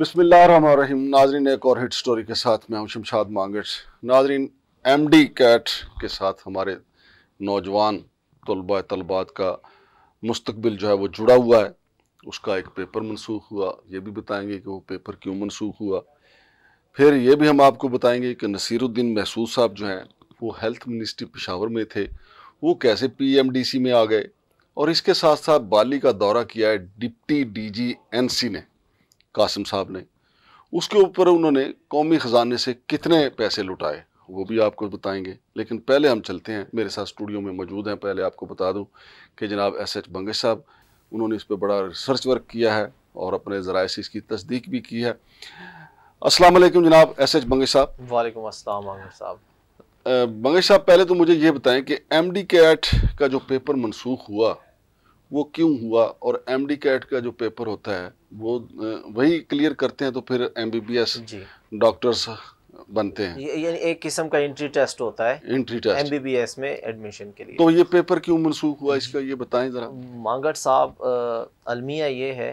बिसमीम नाजरीन एक और हिट स्टोरी के साथ मैं हूं शमशाद मांगट नाजरीन एम डी कैट के साथ हमारे नौजवान तलबा तलबात का मुस्तबिल जो है वो जुड़ा हुआ है उसका एक पेपर मनसूख हुआ ये भी बताएंगे कि वो पेपर क्यों मनसूख हुआ फिर ये भी हम आपको बताएंगे कि नसीरुद्दीन महसूस साहब जो हैं वो हेल्थ मिनिस्ट्री पिशावर में थे वो कैसे सी में आ गए और इसके साथ साथ बाली का दौरा किया है डिप्टी एन सी ने कासिम साहब ने उसके ऊपर उन्होंने कौमी ख़जाने से कितने पैसे लुटाए वो भी आपको बताएंगे लेकिन पहले हम चलते हैं मेरे साथ स्टूडियो में मौजूद हैं पहले आपको बता दूं कि जनाब एस एच बंगे साहब उन्होंने इस पर बड़ा रिसर्च वर्क किया है और अपने ज़रा से इसकी तस्दीक भी की है अस्सलाम वालेकुम जनाब एस एच बंगे साहब वालेकुम अस्सलाम साहब बंगे साहब पहले तो मुझे ये बताएं कि एम डी कैट का जो पेपर मनसूख हुआ वो क्यों हुआ और एम डी कैट का जो पेपर होता है वो वही क्लियर करते हैं तो फिर M B B S doctors बनते हैं ये एक किस्म का एंट्री टेस्ट होता है एंट्री टेस्ट एमबीबीएस में एडमिशन के लिए तो ये पेपर क्यों मनसूख हुआ इसका ये बताएं ज़रा मांगट साहब अलमिया ये है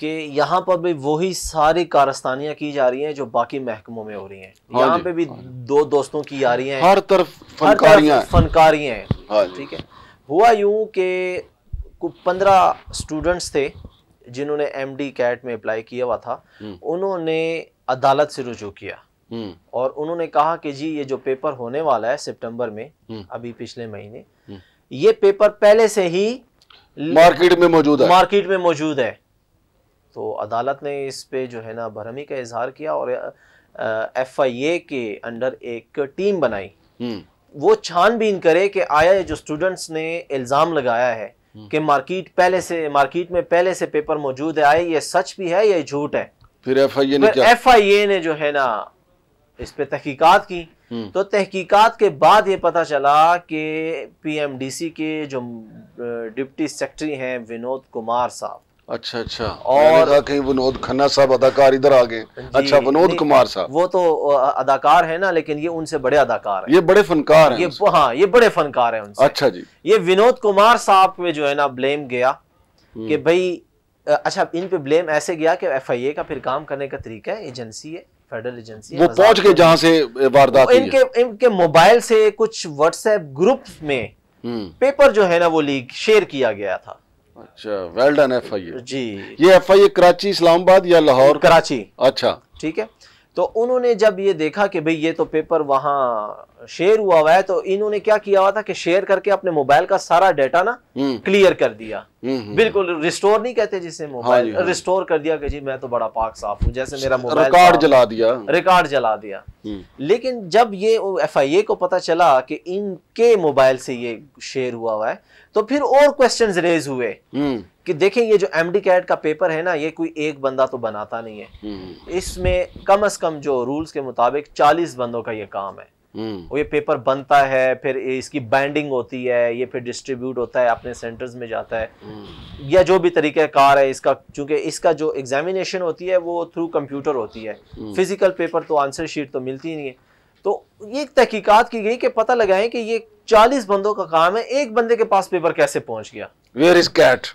कि यहाँ पर भी वही सारी कारस्तानियाँ की जा रही हैं जो बाकी महकमों में हो रही हैं हाँ यहाँ पे भी हाँ दो दोस्तों की जा रही हैं हर तरफ फनकारियाँ फनकारियाँ हैं हाँ ठीक है हुआ यूं कि कुल पंद्रह स्टूडेंट्स थे जिन्होंने एम डी कैट में अप्लाई किया हुआ था हम्म। उन्होंने अदालत से रुजू किया हम्म। और उन्होंने कहा कि जी ये जो पेपर होने वाला है सितंबर में हम्म। अभी पिछले महीने ये पेपर पहले से ही मार्केट में मौजूद है मार्केट में मौजूद है तो अदालत ने इस पे जो है ना भरमी का इजहार किया और एफ आई ए के अंडर एक टीम बनाई वो छानबीन करे कि आया जो स्टूडेंट्स ने इल्ज़ाम लगाया है कि मार्केट पहले से मार्केट में पहले से पेपर मौजूद है आए ये सच भी है ये झूठ है फिर एफ आई ए ने एफ आई ए ने जो है ना इस पे तहकीकात की हम्म। तो तहकीकात के बाद ये पता चला कि पीएमडीसी के जो डिप्टी सेक्रेटरी हैं विनोद कुमार साहब अच्छा अच्छा और कहीं विनोद खन्ना साहब अदाकार इधर आ गए अच्छा विनोद कुमार साहब वो तो अदाकार है ना लेकिन ये उनसे बड़े अदाकार ये बड़े फनकार ये हाँ ये बड़े फनकार है उनसे अच्छा जी ये विनोद कुमार साहब पे जो है ना ब्लेम गया हम्म। कि भाई अच्छा इन पे ब्लेम ऐसे गया कि एफआईए का फिर काम करने का तरीका है एजेंसी है फेडरल एजेंसी वो पहुंच के जहां से वारदात इनके इनके मोबाइल से कुछ व्हाट्सएप ग्रुप में हम्म। पेपर जो है ना वो लीक शेयर किया गया था अच्छा well done F I G ये एफ आई कराची इस्लामाबाद या लाहौर कराची अच्छा ठीक है तो उन्होंने जब ये देखा कि भाई ये तो पेपर वहाँ शेयर हुआ हुआ है तो इन्होंने क्या किया हुआ था कि शेयर करके अपने मोबाइल का सारा डाटा ना हम्म। क्लियर कर दिया हम्म, हम्म। बिल्कुल रिस्टोर नहीं कहते जिसे हाँ मोबाइल हाँ रिस्टोर कर दिया कि जी मैं तो बड़ा पाक साफ हूँ जैसे मेरा मोबाइल रिकॉर्ड जला दिया रिकॉर्ड जला दिया लेकिन जब ये एफ आई ए को पता चला कि इनके मोबाइल से ये शेयर हुआ हुआ है तो फिर और क्वेश्चन रेज हुए कि देखें ये जो एम डी कैट का पेपर है ना ये कोई एक बंदा तो बनाता नहीं है इसमें कम अज कम जो रूल्स के मुताबिक चालीस बंदों का ये काम है हम्म। वो ये पेपर बनता है फिर इसकी बाइंडिंग होती है ये फिर डिस्ट्रीब्यूट होता है अपने सेंटर्स में जाता है हम्म। या जो भी तरीका कार है इसका क्योंकि इसका जो एग्जामिनेशन होती है वो थ्रू कंप्यूटर होती है फिजिकल हम्म। पेपर तो आंसर शीट तो मिलती ही नहीं है तो ये एक तहकीकत की गई कि पता लगाएं कि ये चालीस बंदों का काम है एक बंदे के पास पेपर कैसे पहुंच गया वेयर इज कैट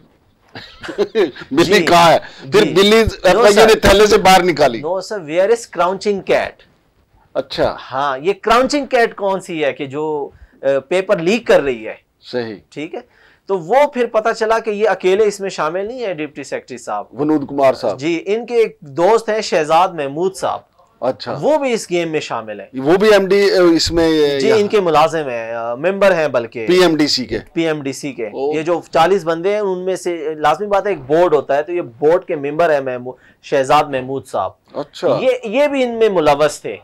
बिल्ली कहा है फिर बिल्ली ने थैले से बाहर निकाली no sir where is crouching cat अच्छा हाँ ये क्राउचिंग कैट कौन सी है कि जो पेपर लीक कर रही है सही ठीक है तो वो फिर पता चला कि ये अकेले इसमें शामिल नहीं है डिप्टी सेक्रेटरी साहब विनोद कुमार साहब जी इनके एक दोस्त हैं शहजाद महमूद साहब अच्छा वो भी इस गेम में शामिल है वो भी एमडी इसमें जी इनके मुलाजिम हैं मेंबर हैं बल्कि पीएमडीसी के पीएमडीसी के ये जो 40 बंदे हैं उनमें से लाजमी बात है एक बोर्ड होता है तो ये बोर्ड के मेंबर है महमूद शहजाद महमूद साहब अच्छा ये ये भी इनमें मुलवस थे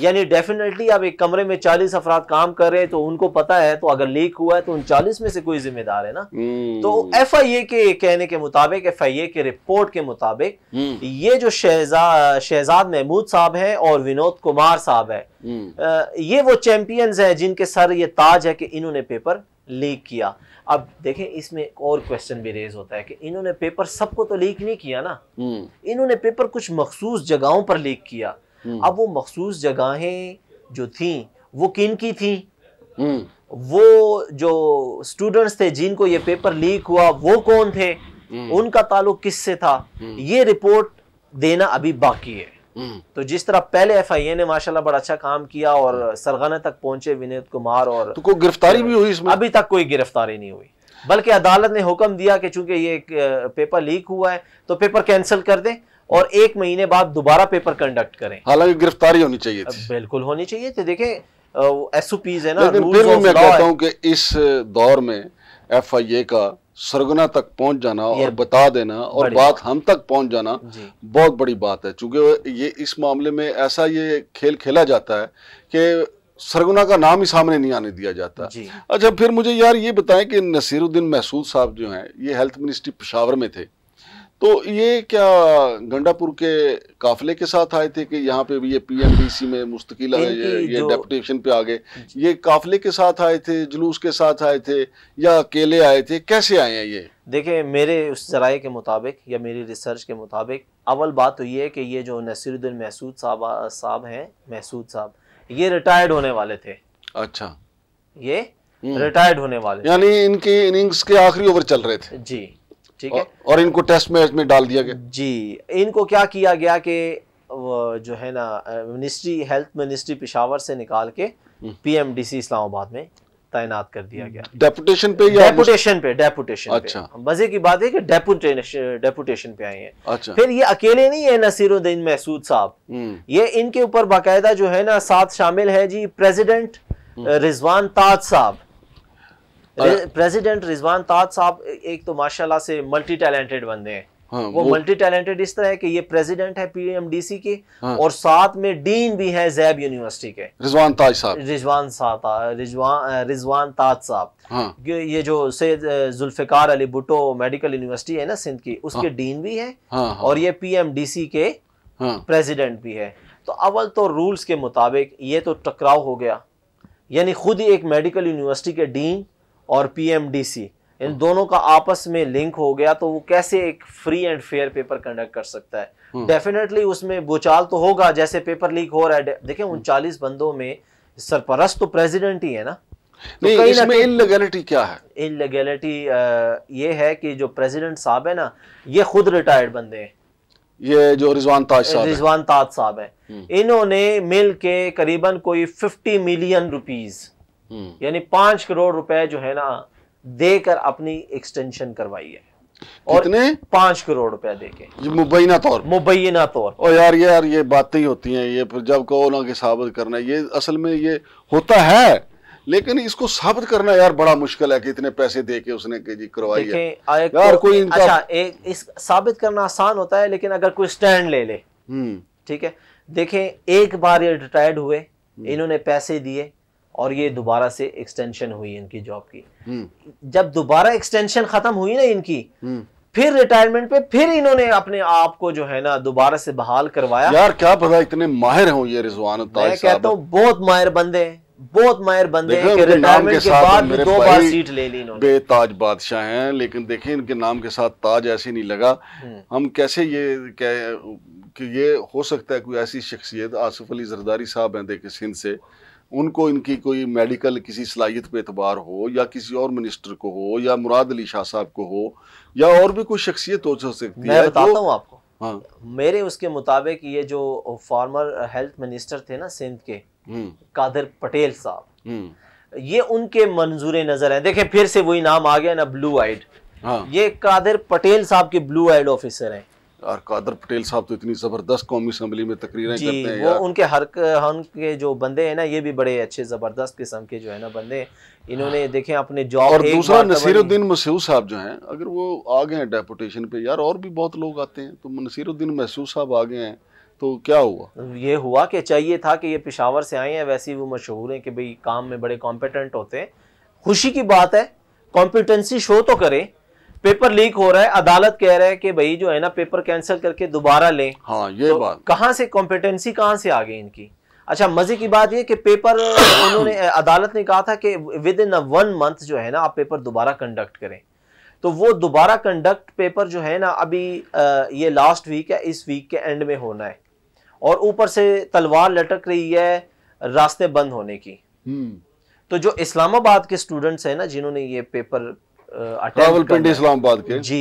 यानी डेफिनेटली आप एक कमरे में चालीस अफराद काम कर रहे हैं तो उनको पता है तो अगर लीक हुआ है तो उन चालीस में से कोई जिम्मेदार है ना hmm. तो एफ आई ए के कहने के मुताबिक एफ आई ए के रिपोर्ट के मुताबिक hmm. ये जो शहजा शहजाद महमूद साहब है और विनोद कुमार साहब है hmm. ये वो चैंपियंस हैं जिनके सर ये ताज है कि इन्होंने पेपर लीक किया अब देखें इसमें एक और क्वेश्चन भी रेज होता है कि इन्होंने पेपर सबको तो लीक नहीं किया ना इन्होंने पेपर कुछ मखसूस जगहों पर लीक किया हम्म। अब वो मखसूस जगहें जो थी वो किन की थी हम्म। वो जो स्टूडेंट्स थे जिनको ये पेपर लीक हुआ वो कौन थे हम्म। उनका ताल्लुक किससे था ये रिपोर्ट देना अभी बाकी है तो जिस तरह पहले एफ आई ए ने माशाल्लाह बड़ा अच्छा काम किया और सरगना तक पहुंचे विनोद कुमार और तो कोई गिरफ्तारी भी हुई इसमें अभी तक कोई गिरफ्तारी नहीं हुई बल्कि अदालत ने हुक्म दिया कि चूंकि ये पेपर लीक हुआ है तो पेपर कैंसिल कर दें और एक महीने बाद दोबारा पेपर कंडक्ट करें हालांकि गिरफ्तारी होनी चाहिए थी। बिल्कुल होनी चाहिए थी देखें एसओपीज है ना फिर मैं कहता हूँ कि इस दौर में एफआईए का सरगना तक पहुंच जाना और बता देना और बात हम तक पहुंच जाना बहुत बड़ी बात है चूंकि ये इस मामले में ऐसा ये खेल खेला जाता है कि सरगुना का नाम ही सामने नहीं आने दिया जाता अच्छा फिर मुझे यार ये बताएं कि नसीरुद्दीन महसूद साहब जो हैं ये हेल्थ मिनिस्ट्री पेशावर में थे तो ये क्या गंडापुर के काफिले के साथ आए थे कि यहाँ पे भी ये पीएमडीसी में मुस्तकिल ये ये डेपुटेशन पे आ गए ये काफिले के साथ आए थे जुलूस के साथ आए थे या अकेले आए थे कैसे आए हैं ये देखिए मेरे उस जराए के मुताबिक या मेरी रिसर्च के मुताबिक अव्वल बात तो ये है कि ये जो नसीरुद्दीन महसूद साहब साहब हैं महसूद साहब ये रिटायर्ड होने वाले थे अच्छा ये रिटायर्ड हम्म। होने वाले यानी इनकी इनिंग्स के आखिरी ओवर चल रहे थे जी ठीक है और इनको टेस्ट मैच में डाल दिया गया जी इनको क्या किया गया कि जो है ना मिनिस्ट्री हेल्थ मिनिस्ट्री पिशावर से निकाल के पीएमडीसी हम्म। इस्लामाबाद में तैनात कर दिया गया डेपुटेशन हम्म। पे या डेपुटेशन पे डेपुटेशन अच्छा मजे की बात है कि डेपुटेशन डेपुटेशन पे आए हैं अच्छा फिर ये अकेले नहीं है नसीरुद्दीन महसूद साहब हम्म। ये इनके ऊपर बाकायदा जो है ना साथ शामिल है जी प्रेसिडेंट रिजवान ताज साहब प्रेसिडेंट रिजवान ताज साहब एक तो माशाल्लाह से मल्टी टैलेंटेड बंदे हैं हाँ, वो, वो मल्टी टैलेंटेड इस तरह है कि ये प्रेसिडेंट है पीएमडीसी के हाँ, और साथ में डीन भी है जैब यूनिवर्सिटी के रिजवान ताज साहब रिजवान साहब रिजवान रिजवान ताज साहब हाँ, ये जो सैद जुल्फिकार अली भुट्टो मेडिकल यूनिवर्सिटी है ना सिंध की उसके हाँ, डीन भी है हाँ, हाँ, और ये पीएमडीसी के हाँ, प्रेसिडेंट भी है तो अव्वल तो रूल्स के मुताबिक ये तो टकराव हो गया यानी खुद ही एक मेडिकल यूनिवर्सिटी के डीन और पीएमडीसी इन दोनों का आपस में लिंक हो गया तो वो कैसे एक free and fair paper conduct कर सकता है डेफिनेटली हम्म। उसमें बोचाल तो होगा जैसे पेपर लीक हो रहा है देखिए हम्म। उनचालीस बंदों में सरपरस तो प्रेसिडेंट ही है ना तो नहीं तो इसमें इनलीगैलिटी क्या है इनलीगैलिटी ये है कि जो प्रेसिडेंट साहब है ना ये खुद रिटायर्ड बंदे हैं ये जो रिजवान ताज साहब रिजवान ताज साहब हैं हम्म। इन्होंने मिल के करीबन कोई 50 मिलियन रुपीस हम्म। यानी पांच करोड़ रुपए जो है ना देकर अपनी एक्सटेंशन करवाई है और कितने पांच करोड़ रुपया के मुबैना तौर मुबैना तौर और यार ये यार ये बातें होती हैं ये जब कहो ना कि साबित करना ये असल में ये होता है लेकिन इसको साबित करना यार बड़ा मुश्किल है कि इतने पैसे दे के उसने जी करवाई है यार कोई अच्छा एक इस साबित करना आसान होता है लेकिन अगर कोई स्टैंड ले ले हम्म। ठीक है देखें एक बार ये रिटायर्ड हुए हम्म। इन्होंने पैसे दिए और ये दोबारा से एक्सटेंशन हुई इनकी जॉब की हम्म। जब दोबारा एक्सटेंशन खत्म हुई ना इनकी हम्म। फिर रिटायरमेंट पे फिर इन्होंने अपने आप को जो है ना दोबारा से बहाल करवाया यार क्या पता इतने माहिर हो ये रिजवान मैं कहता हूँ बहुत माहिर बंदे हैं बहुत मायर बंदे हैं कि रिटायरमेंट के, के बाद दो बार सीट ले ली इन्होंने बेताज बादशाह हैं लेकिन देखें इनके नाम के साथ ताज ऐसे नहीं लगा हम्म। हम कैसे ये कह कि ये हो सकता है कोई ऐसी शख्सियत आसिफ अली जरदारी साहब हैं देखे सिंध से उनको इनकी कोई मेडिकल किसी सलाहियत पे एतबार हो या किसी और मिनिस्टर को हो या मुराद अली शाह साहब को हो या और भी कोई शख्सियत हो सकती मैं है बताता हूं आपको हाँ मेरे उसके मुताबिक ये जो फॉर्मर हेल्थ मिनिस्टर थे ना सिंध के हम्म। कादर पटेल साहब हम्म। ये उनके मंजूर नजर हैं देखें फिर से वही नाम आ गया ना ब्लू आइड हाँ। ये कादिर पटेल साहब के ब्लू आइड ऑफिसर हैं और कादर पटेल साहब तो इतनी ज़बरदस्त कौमी असम्बली में तकरीरें करते हैं वो उनके हर हाँ, उनके जो बंदे हैं ना ये भी बड़े अच्छे ज़बरदस्त किस्म के जो है ना बंदे इन्होंने हाँ। देखें अपने जॉब और दूसरा नसीरुद्दीन मसूद साहब जो हैं अगर वो आ गए हैं डेपुटेशन पे यार और भी बहुत लोग आते हैं तो नसीरुद्दीन मसूद साहब आ गए हैं तो क्या हुआ ये हुआ कि चाहिए था कि ये पेशावर से आए हैं वैसे ही वो मशहूर हैं कि भाई काम में बड़े कॉम्पिटेंट होते हैं खुशी की बात है कॉम्पिटेंसी शो तो करें पेपर लीक हो रहा है अदालत कह रहे हैं कि भाई जो है ना पेपर कैंसिल करके दोबारा लें हाँ ये तो बात कहाँ से कॉम्पिटेंसी कहाँ से आ गई इनकी अच्छा मजे की बात ये कि पेपर उन्होंने अदालत ने कहा था कि विद इन वन मंथ जो है ना आप पेपर दोबारा कंडक्ट करें तो वो दोबारा कंडक्ट पेपर जो है ना अभी आ, ये लास्ट वीक है इस वीक के एंड में होना है और ऊपर से तलवार लटक रही है रास्ते बंद होने की हम्म। तो जो इस्लामाबाद के स्टूडेंट्स हैं ना जिन्होंने ये पेपर रावलपिंडी इस्लामाबाद के जी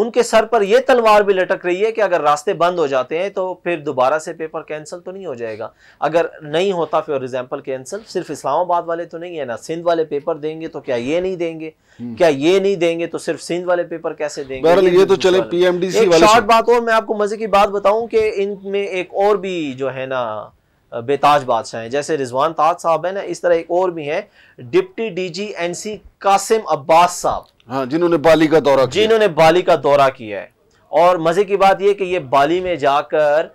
उनके सर पर यह तलवार भी लटक रही है कि अगर रास्ते बंद हो जाते हैं तो फिर दोबारा से पेपर कैंसिल तो नहीं हो जाएगा अगर नहीं होता फॉर एग्जाम्पल कैंसिल सिर्फ इस्लामाबाद वाले तो नहीं है ना सिंध वाले पेपर देंगे तो क्या ये नहीं देंगे हम्म। क्या ये नहीं देंगे तो सिर्फ सिंध वाले पेपर कैसे देंगे ये, ये तो चले पीएमडीसी वाले शॉर्ट बात और मैं आपको मजे की बात बताऊं कि इनमें एक और भी जो है ना बेताज बादशाह हैं जैसे रिजवान ताज साहब है ना इस तरह एक और भी हैं deputy DG NC Qasim Abbas साहब हाँ जिन्होंने बाली का दौरा जिन्होंने बाली का दौरा किया है और मज़े की बात यह कि ये बाली में जाकर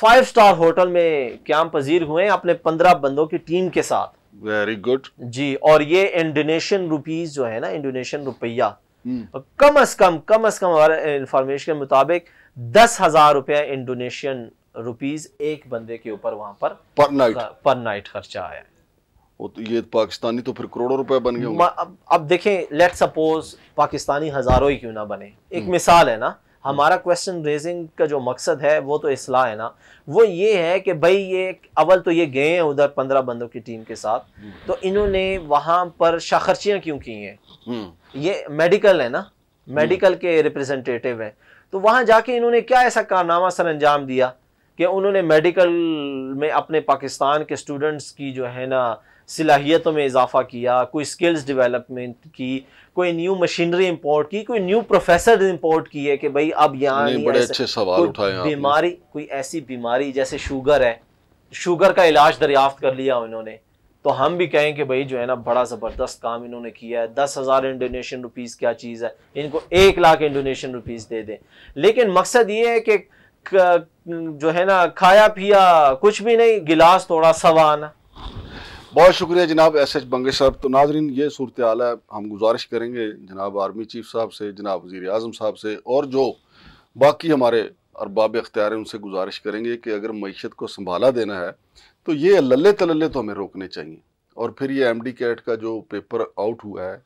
फाइव स्टार होटल में क्याम पजीर हुए अपने पंद्रह बंदों की टीम के साथ वेरी गुड जी और ये इंडोनेशियन रुपीज जो है ना इंडोनेशियन रुपया हम्म। कम अज कम कम अज कम हमारे इंफॉर्मेशन के मुताबिक दस हजार रुपया इंडोनेशियन रुपीज एक बंदे के ऊपर वहां पर पर नाइट पर नाइट खर्चा आया वो तो ये पाकिस्तानी तो फिर करोड़ों रुपए बन गए अब अब देखें लेट सपोज पाकिस्तानी हजारों ही क्यों ना बने एक हम्म। मिसाल है ना हमारा क्वेश्चन रेजिंग का जो मकसद है वो तो इसलाह है ना वो ये है कि भाई ये अवल तो ये गए हैं उधर पंद्रह बंदों की टीम के साथ हम्म। तो इन्होंने वहां पर शाखर्चियां क्यों की हैं हम्म। ये मेडिकल है ना मेडिकल के रिप्रेजेंटेटिव है तो वहां जाके इन्होंने क्या ऐसा कारनामा सर अंजाम दिया कि उन्होंने मेडिकल में अपने पाकिस्तान के स्टूडेंट्स की जो है ना सलाहियतों में इजाफा किया कोई स्किल्स डेवलपमेंट की कोई न्यू मशीनरी इंपोर्ट की कोई न्यू प्रोफेसर इंपोर्ट है कि भाई अब यहाँ बड़े अच्छे सवाल उठाए बीमारी कोई ऐसी बीमारी जैसे शुगर है शुगर का इलाज दरियाफ्त कर लिया उन्होंने तो हम भी कहें कि भाई जो है ना बड़ा ज़बरदस्त काम इन्होंने किया है दस हज़ार इंडोनेशियन रुपीज़ क्या चीज़ है इनको एक लाख इंडोनेशियन रुपीज़ दे दें लेकिन मकसद ये है कि जो है ना खाया पिया कुछ भी नहीं गिलास थोड़ा सवाना बहुत शुक्रिया जनाब एस एच बंगे साहब तो नाजरीन ये सूरत आल है हम गुजारिश करेंगे जनाब आर्मी चीफ साहब से जनाब वजी अजम साहब से और जो बाकी हमारे अरबाब अख्तियार हैं उनसे गुजारिश करेंगे कि अगर मीशत को संभाला देना है तो ये लल्ले तल्ले तो हमें रोकने चाहिए और फिर ये एम डी कैट का जो पेपर आउट हुआ है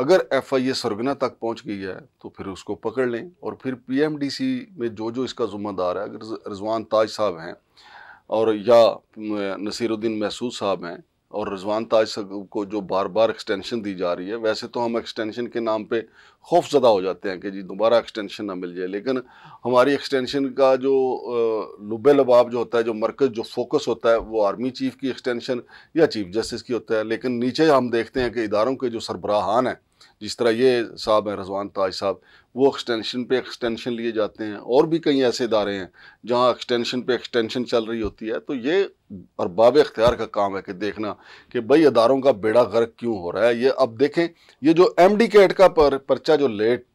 अगर एफ आई ए सरगना तक पहुँच गई है तो फिर उसको पकड़ लें और फिर पी एम डी सी में जो जो इसका जुम्मेदार है अगर रिजवान ताज साहब हैं और या नसीरुद्दीन महसूद साहब हैं और रिजवान ताज को जो बार बार एक्सटेंशन दी जा रही है वैसे तो हम एक्सटेंशन के नाम पे ज़्यादा हो जाते हैं कि जी दोबारा एक्सटेंशन ना मिल जाए लेकिन हमारी एक्सटेंशन का जो लुबे लबाब जो होता है जो मरकज़ जो फोकस होता है वो आर्मी चीफ़ की एक्सटेंशन या चीफ़ जस्टिस की होता है लेकिन नीचे हम देखते हैं कि इदारों के जो सरबराहान हैं जिस तरह ये साहब हैं रजवान ताज साहब वो एक्सटेंशन पे एक्सटेंशन लिए जाते हैं और भी कई ऐसे इदारे हैं जहाँ एक्सटेंशन पे एक्सटेंशन चल रही होती है तो ये अरबाब अख्तियार का काम है कि देखना कि भाई अदारों का बेड़ा गर्क क्यों हो रहा है ये अब देखें ये जो एम डी कैट का पर, पर्चा जो लेट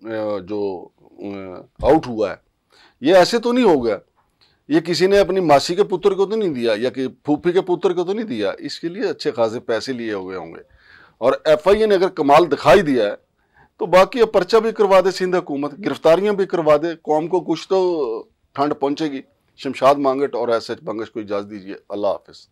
जो आउट हुआ है ये ऐसे तो नहीं हो गया ये किसी ने अपनी मासी के पुत्र को तो नहीं दिया या कि फूफी के पुत्र को तो नहीं दिया इसके लिए अच्छे खासे पैसे लिए हुए होंगे और एफ आई ए ने अगर कमाल दिखाई दिया है तो बाकी अब पर्चा भी करवा दे सिंध हुकूमत गिरफ्तारियां भी करवा दे कौम को कुछ तो ठंड पहुंचेगी शमशाद मांगट और एस एच बंगश को इजाज़त दीजिए अल्लाह हाफिज़